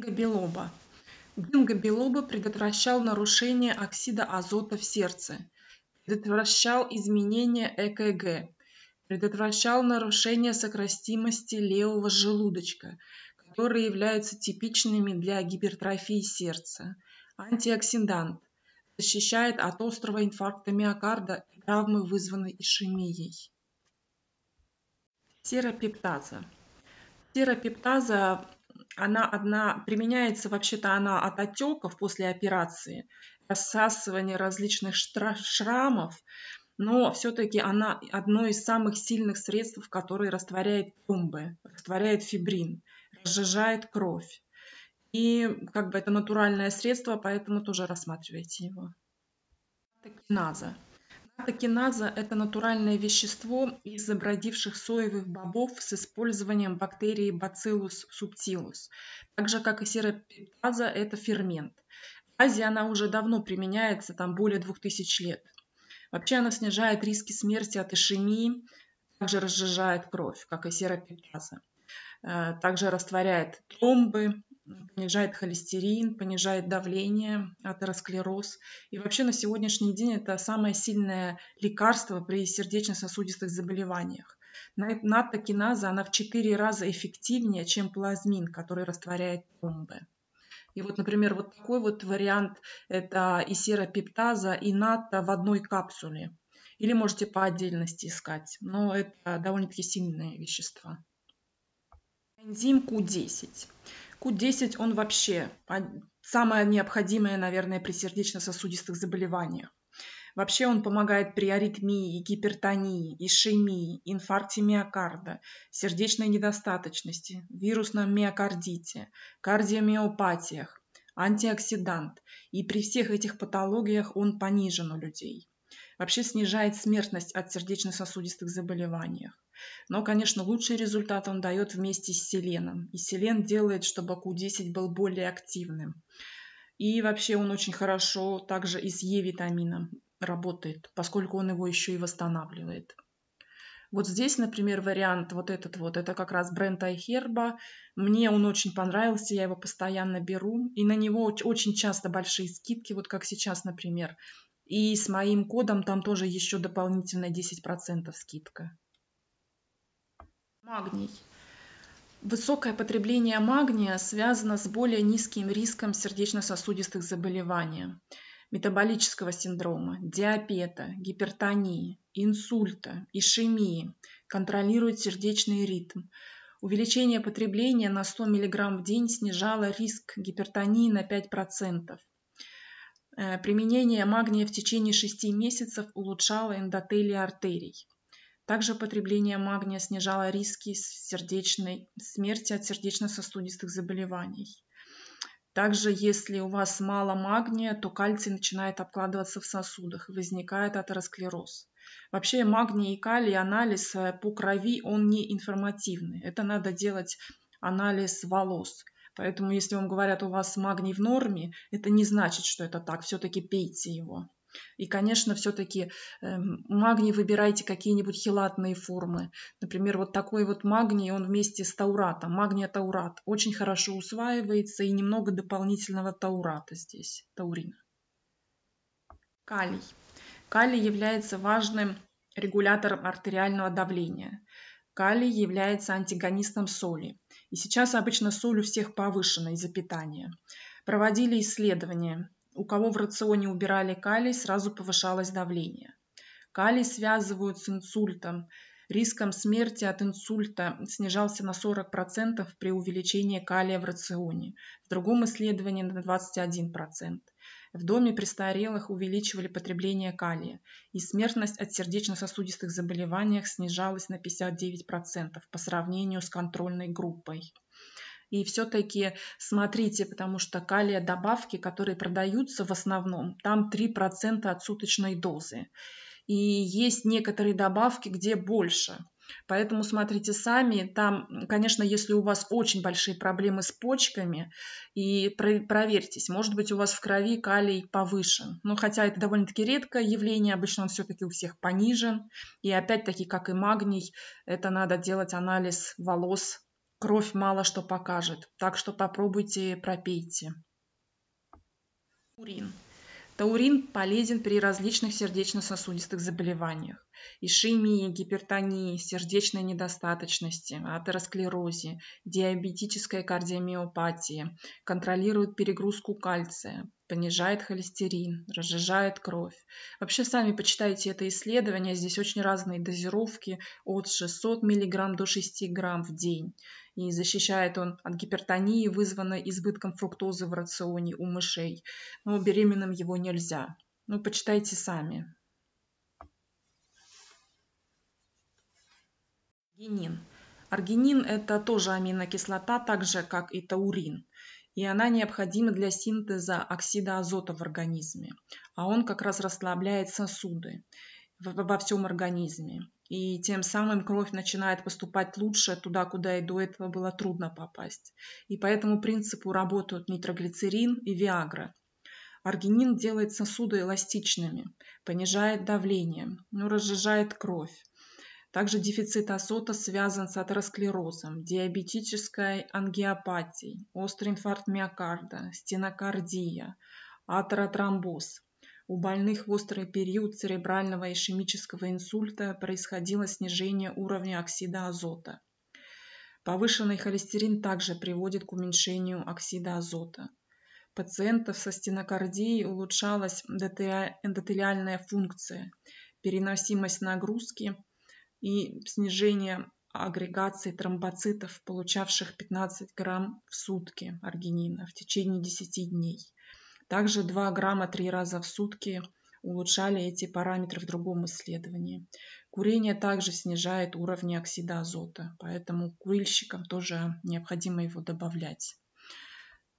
Динго Белоба. Динго Белоба предотвращал нарушение оксида азота в сердце, предотвращал изменение ЭКГ, предотвращал нарушение сократимости левого желудочка, которые являются типичными для гипертрофии сердца, антиоксидант, защищает от острого инфаркта миокарда и травмы, вызванной ишемией. Серопептаза. Серопептаза она одна, применяется вообще-то она от отеков после операции, рассасывания различных шрамов, но все-таки она одно из самых сильных средств, которое растворяет тромбы, растворяет фибрин, разжижает кровь. И как бы это натуральное средство, поэтому тоже рассматривайте его. Киназа. Атокиназа – это натуральное вещество из забродивших соевых бобов с использованием бактерии Bacillus subtilis, так же, как и серопептаза – это фермент. В Азии она уже давно применяется, там более 2000 лет. Вообще она снижает риски смерти от ишемии, также разжижает кровь, как и серопептаза. Э, также растворяет тромбы, понижает холестерин, понижает давление, атеросклероз. И вообще на сегодняшний день это самое сильное лекарство при сердечно-сосудистых заболеваниях. Наптокиназа, она в 4 раза эффективнее, чем плазмин, который растворяет тромбы. И вот, например, вот такой вот вариант – это и серопептаза, и натта в одной капсуле. Или можете по отдельности искать, но это довольно-таки сильные вещества. Энзим Q10. Q10 он вообще самое необходимое, наверное, при сердечно-сосудистых заболеваниях. Вообще он помогает при аритмии, и гипертонии, ишемии, инфаркте миокарда, сердечной недостаточности, вирусном миокардите, кардиомиопатиях, антиоксидант. И при всех этих патологиях он понижен у людей вообще снижает смертность от сердечно-сосудистых заболеваний. Но, конечно, лучший результат он дает вместе с селеном. И селен делает, чтобы КУ-10 был более активным. И вообще он очень хорошо также и с Е-витамином работает, поскольку он его еще и восстанавливает. Вот здесь, например, вариант вот этот вот, это как раз бренд Айхерба. Мне он очень понравился, я его постоянно беру. И на него очень часто большие скидки, вот как сейчас, например, и с моим кодом там тоже еще дополнительно 10% скидка. Магний. Высокое потребление магния связано с более низким риском сердечно-сосудистых заболеваний, метаболического синдрома, диабета, гипертонии, инсульта, ишемии, контролирует сердечный ритм. Увеличение потребления на 100 мг в день снижало риск гипертонии на 5%. Э, применение магния в течение 6 месяцев улучшало эндотелий артерий. Также потребление магния снижало риски сердечной смерти от сердечно-сосудистых заболеваний. Также, если у вас мало магния, то кальций начинает обкладываться в сосудах и возникает атеросклероз. Вообще магний и калий анализ э, по крови, он не информативный. Это надо делать анализ волос – Поэтому, если вам говорят, у вас магний в норме, это не значит, что это так. Все-таки пейте его. И, конечно, все-таки эм, магний выбирайте какие-нибудь хилатные формы. Например, вот такой вот магний, он вместе с тауратом, магния-таурат, очень хорошо усваивается и немного дополнительного таурата здесь, таурина. Калий. Калий является важным регулятором артериального давления. Калий является антигонистом соли. И сейчас обычно соль у всех повышена из-за питания. Проводили исследования. У кого в рационе убирали калий, сразу повышалось давление. Калий связывают с инсультом. Риском смерти от инсульта снижался на 40% при увеличении калия в рационе. В другом исследовании на 21%. В доме престарелых увеличивали потребление калия, и смертность от сердечно-сосудистых заболеваний снижалась на 59% по сравнению с контрольной группой. И все-таки смотрите, потому что калия добавки, которые продаются в основном, там 3% от суточной дозы. И есть некоторые добавки, где больше. Поэтому смотрите сами. Там, конечно, если у вас очень большие проблемы с почками, и проверьтесь, может быть, у вас в крови калий повышен. Но ну, хотя это довольно-таки редкое явление, обычно он все-таки у всех понижен. И опять-таки, как и магний, это надо делать анализ волос. Кровь мало что покажет. Так что попробуйте, пропейте. Урин. Таурин полезен при различных сердечно-сосудистых заболеваниях – ишемии, гипертонии, сердечной недостаточности, атеросклерозе, диабетической кардиомиопатии, контролирует перегрузку кальция, понижает холестерин, разжижает кровь. Вообще сами почитайте это исследование, здесь очень разные дозировки от 600 мг до 6 грамм в день. И защищает он от гипертонии, вызванной избытком фруктозы в рационе у мышей. Но беременным его нельзя. Ну, почитайте сами. Аргинин. Аргинин – это тоже аминокислота, так же, как и таурин и она необходима для синтеза оксида азота в организме, а он как раз расслабляет сосуды во всем организме. И тем самым кровь начинает поступать лучше туда, куда и до этого было трудно попасть. И по этому принципу работают нитроглицерин и виагра. Аргинин делает сосуды эластичными, понижает давление, но разжижает кровь. Также дефицит азота связан с атеросклерозом, диабетической ангиопатией, острый инфаркт миокарда, стенокардия, атеротромбоз. У больных в острый период церебрального ишемического инсульта происходило снижение уровня оксида азота. Повышенный холестерин также приводит к уменьшению оксида азота. Пациентов со стенокардией улучшалась эндотелиальная функция, переносимость нагрузки – и снижение агрегации тромбоцитов, получавших 15 грамм в сутки аргинина в течение 10 дней. Также 2 грамма 3 раза в сутки улучшали эти параметры в другом исследовании. Курение также снижает уровни оксида азота, поэтому курильщикам тоже необходимо его добавлять.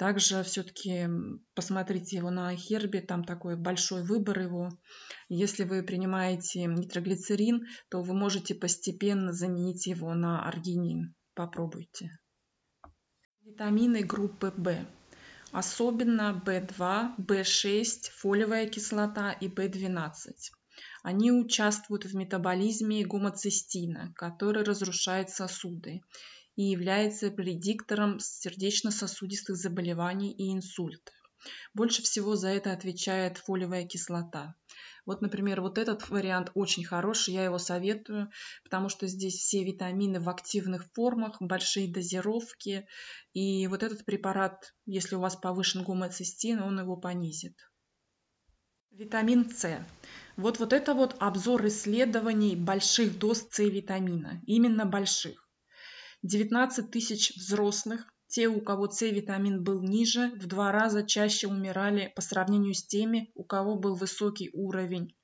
Также все-таки посмотрите его на Херби, там такой большой выбор его. Если вы принимаете нитроглицерин, то вы можете постепенно заменить его на аргинин. Попробуйте. Витамины группы В. Особенно В2, В6, фолиевая кислота и В12. Они участвуют в метаболизме гомоцистина, который разрушает сосуды и является предиктором сердечно-сосудистых заболеваний и инсульта. Больше всего за это отвечает фолиевая кислота. Вот, например, вот этот вариант очень хороший, я его советую, потому что здесь все витамины в активных формах, большие дозировки, и вот этот препарат, если у вас повышен гомоцистин, он его понизит. Витамин С. Вот, вот это вот обзор исследований больших доз С витамина, именно больших. 19 тысяч взрослых, те, у кого С-витамин был ниже, в два раза чаще умирали по сравнению с теми, у кого был высокий уровень.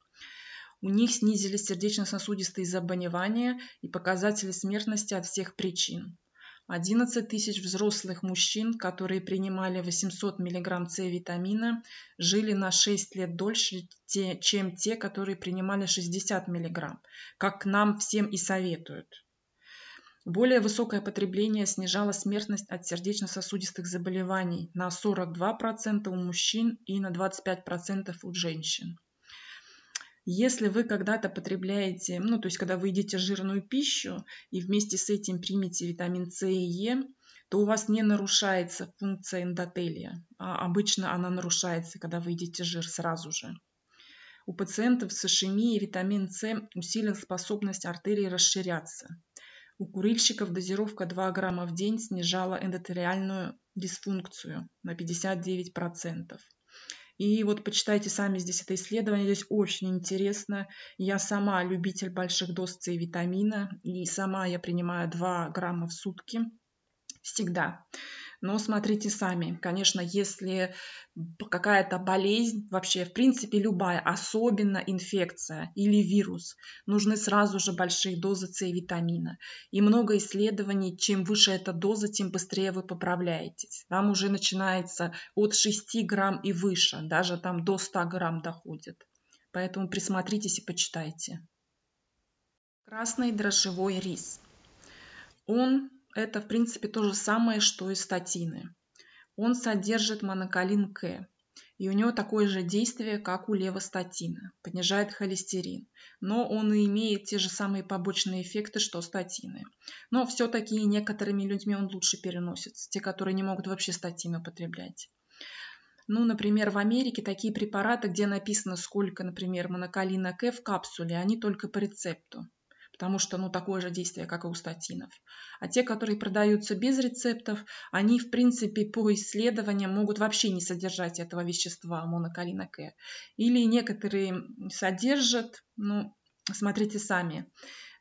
У них снизились сердечно-сосудистые заболевания и показатели смертности от всех причин. 11 тысяч взрослых мужчин, которые принимали 800 мг С-витамина, жили на 6 лет дольше, чем те, которые принимали 60 мг, как нам всем и советуют. Более высокое потребление снижало смертность от сердечно-сосудистых заболеваний на 42% у мужчин и на 25% у женщин. Если вы когда-то потребляете, ну то есть когда вы едите жирную пищу и вместе с этим примете витамин С и Е, то у вас не нарушается функция эндотелия. А обычно она нарушается, когда вы едите жир сразу же. У пациентов с ишемией витамин С усилил способность артерий расширяться. У курильщиков дозировка 2 грамма в день снижала эндотериальную дисфункцию на 59%. И вот почитайте сами здесь это исследование, здесь очень интересно. Я сама любитель больших доз С витамина, и сама я принимаю 2 грамма в сутки всегда. Но смотрите сами. Конечно, если какая-то болезнь, вообще, в принципе, любая, особенно инфекция или вирус, нужны сразу же большие дозы С витамина. И много исследований, чем выше эта доза, тем быстрее вы поправляетесь. Там уже начинается от 6 грамм и выше, даже там до 100 грамм доходит. Поэтому присмотритесь и почитайте. Красный дрожжевой рис. Он это, в принципе, то же самое, что и статины. Он содержит моноколин К, и у него такое же действие, как у левостатина, понижает холестерин. Но он и имеет те же самые побочные эффекты, что статины. Но все-таки некоторыми людьми он лучше переносится, те, которые не могут вообще статины употреблять. Ну, например, в Америке такие препараты, где написано, сколько, например, моноколина К в капсуле, они только по рецепту потому что ну, такое же действие, как и у статинов. А те, которые продаются без рецептов, они, в принципе, по исследованиям могут вообще не содержать этого вещества монокалина К. Или некоторые содержат, ну, смотрите сами.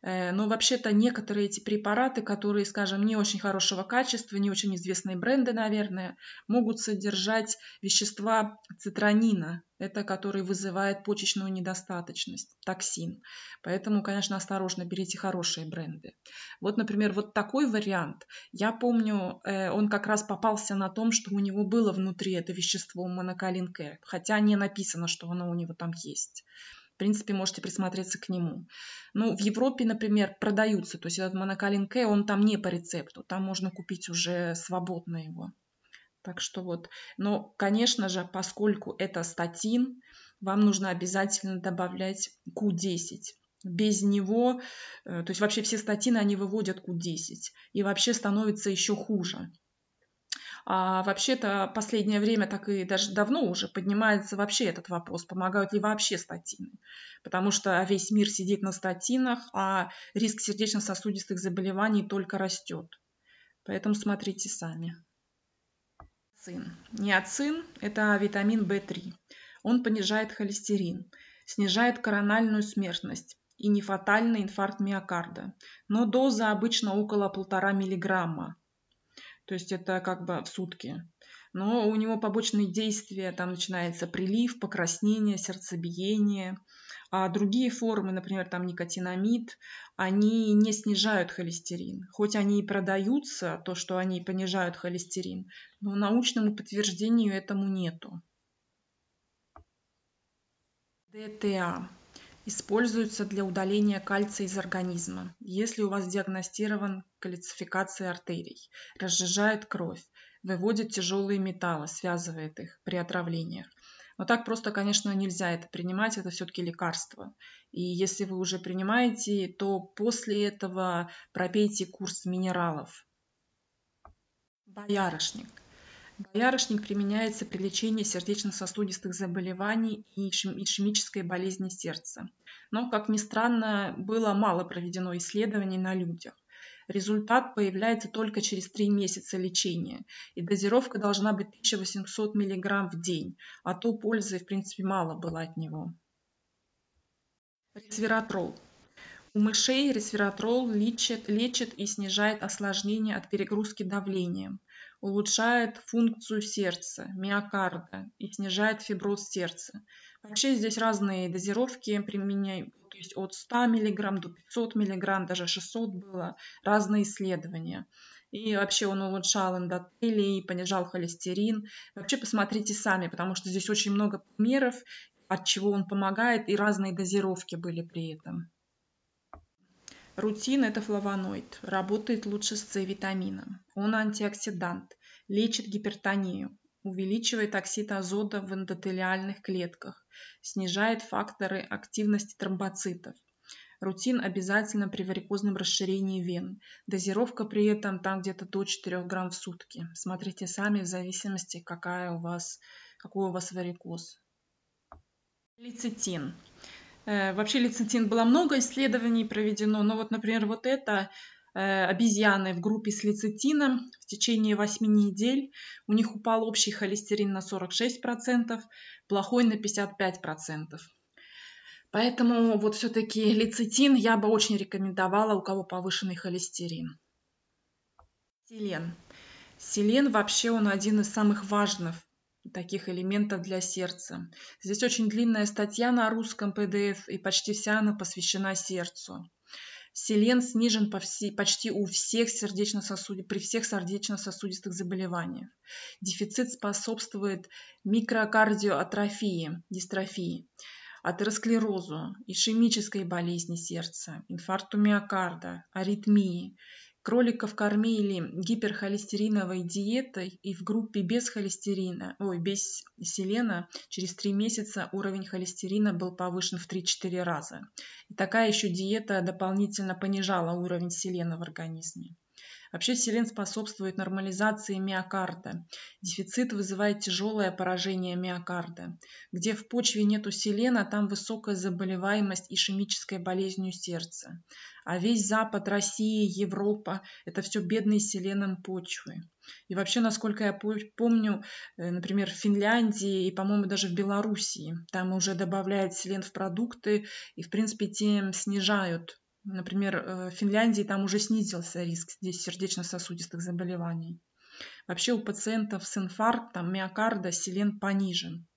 Э, но вообще-то некоторые эти препараты, которые, скажем, не очень хорошего качества, не очень известные бренды, наверное, могут содержать вещества цитронина, это который вызывает почечную недостаточность, токсин. Поэтому, конечно, осторожно берите хорошие бренды. Вот, например, вот такой вариант. Я помню, э, он как раз попался на том, что у него было внутри это вещество монокалин К, хотя не написано, что оно у него там есть в принципе, можете присмотреться к нему. Ну, в Европе, например, продаются, то есть этот монокалин К, он там не по рецепту, там можно купить уже свободно его. Так что вот, но, конечно же, поскольку это статин, вам нужно обязательно добавлять Q10. Без него, э, то есть вообще все статины, они выводят Q10, и вообще становится еще хуже. А, вообще-то последнее время так и даже давно уже поднимается вообще этот вопрос, помогают ли вообще статины. Потому что весь мир сидит на статинах, а риск сердечно-сосудистых заболеваний только растет. Поэтому смотрите сами. Ниацин. Ниацин – это витамин В3. Он понижает холестерин, снижает корональную смертность и нефатальный инфаркт миокарда, но доза обычно около полтора миллиграмма то есть это как бы в сутки. Но у него побочные действия, там начинается прилив, покраснение, сердцебиение. А другие формы, например, там никотинамид, они не снижают холестерин. Хоть они и продаются, то, что они понижают холестерин, но научному подтверждению этому нету. ДТА используются для удаления кальция из организма, если у вас диагностирован кальцификация артерий, разжижает кровь, выводит тяжелые металлы, связывает их при отравлениях. Но так просто, конечно, нельзя это принимать, это все-таки лекарство. И если вы уже принимаете, то после этого пропейте курс минералов. Боярышник. Боярышник применяется при лечении сердечно-сосудистых заболеваний и ишемической болезни сердца. Но, как ни странно, было мало проведено исследований на людях. Результат появляется только через 3 месяца лечения, и дозировка должна быть 1800 мг в день, а то пользы, в принципе, мало было от него. Ресвератрол. У мышей ресвератрол лечит, лечит и снижает осложнения от перегрузки давлением – улучшает функцию сердца, миокарда и снижает фиброз сердца. Вообще здесь разные дозировки применяют, то есть от 100 мг до 500 мг, даже 600 было, разные исследования. И вообще он улучшал эндотелий, понижал холестерин. Вообще посмотрите сами, потому что здесь очень много примеров, от чего он помогает, и разные дозировки были при этом. Рутин – это флавоноид, работает лучше с С-витамином. Он антиоксидант, лечит гипертонию, увеличивает оксид азота в эндотелиальных клетках, снижает факторы активности тромбоцитов. Рутин обязательно при варикозном расширении вен. Дозировка при этом там где-то до 4 грамм в сутки. Смотрите сами в зависимости, какая у вас, какой у вас варикоз. Лецитин. Э, вообще лецитин было много исследований проведено, но вот, например, вот это э, обезьяны в группе с лецитином в течение 8 недель. У них упал общий холестерин на 46%, плохой на 55%. Поэтому вот все-таки лецитин я бы очень рекомендовала, у кого повышенный холестерин. Селен. Селен вообще он один из самых важных таких элементов для сердца. Здесь очень длинная статья на русском PDF, и почти вся она посвящена сердцу. Селен снижен почти у всех сердечно при всех сердечно-сосудистых заболеваниях. Дефицит способствует микрокардиоатрофии, дистрофии, атеросклерозу, ишемической болезни сердца, инфаркту миокарда, аритмии, Кроликов кормили гиперхолестериновой диетой, и в группе без холестерина, ой, без селена, через 3 месяца уровень холестерина был повышен в 3-4 раза. И такая еще диета дополнительно понижала уровень селена в организме. Вообще селен способствует нормализации миокарда. Дефицит вызывает тяжелое поражение миокарда. Где в почве нету селена, там высокая заболеваемость ишемической болезнью сердца. А весь Запад, Россия, Европа – это все бедные селеном почвы. И вообще, насколько я помню, э, например, в Финляндии и, по-моему, даже в Белоруссии, там уже добавляют селен в продукты и, в принципе, тем снижают Например, э, в Финляндии там уже снизился риск здесь сердечно-сосудистых заболеваний. Вообще у пациентов с инфарктом миокарда селен понижен.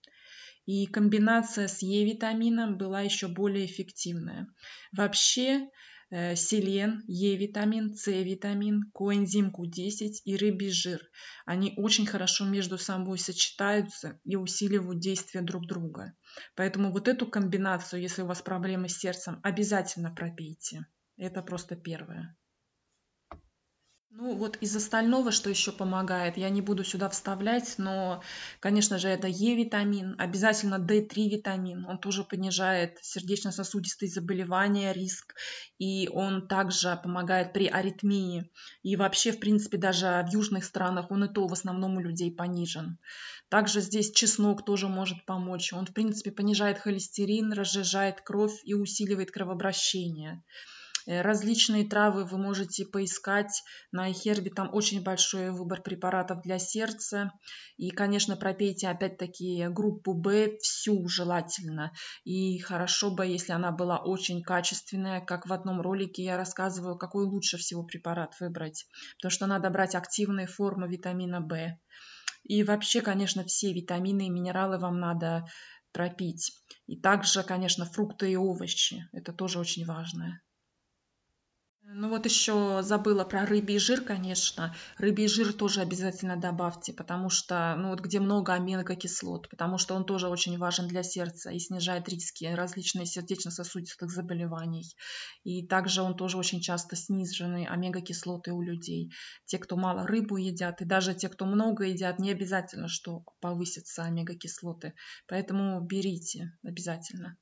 И комбинация с Е-витамином была еще более эффективная. Вообще Э, селен, Е-витамин, С-витамин, коэнзим Q10 и рыбий жир. Они очень хорошо между собой сочетаются и усиливают действие друг друга. Поэтому вот эту комбинацию, если у вас проблемы с сердцем, обязательно пропейте. Это просто первое. Ну вот из остального, что еще помогает, я не буду сюда вставлять, но, конечно же, это Е-витамин, обязательно D3 витамин, он тоже понижает сердечно-сосудистые заболевания, риск, и он также помогает при аритмии. И вообще, в принципе, даже в южных странах он и то в основном у людей понижен. Также здесь чеснок тоже может помочь. Он, в принципе, понижает холестерин, разжижает кровь и усиливает кровообращение. Э, различные травы вы можете поискать на Эхербе, там очень большой выбор препаратов для сердца. И, конечно, пропейте опять-таки группу Б всю желательно. И хорошо бы, если она была очень качественная, как в одном ролике я рассказываю, какой лучше всего препарат выбрать. Потому что надо брать активные формы витамина В. И вообще, конечно, все витамины и минералы вам надо пропить. И также, конечно, фрукты и овощи. Это тоже очень важное ну вот еще забыла про рыбий жир, конечно. Рыбий жир тоже обязательно добавьте, потому что, ну вот где много омега-кислот, потому что он тоже очень важен для сердца и снижает риски различных сердечно-сосудистых заболеваний. И также он тоже очень часто снижены кислоты у людей. Те, кто мало рыбу едят, и даже те, кто много едят, не обязательно, что повысятся омега-кислоты. Поэтому берите обязательно.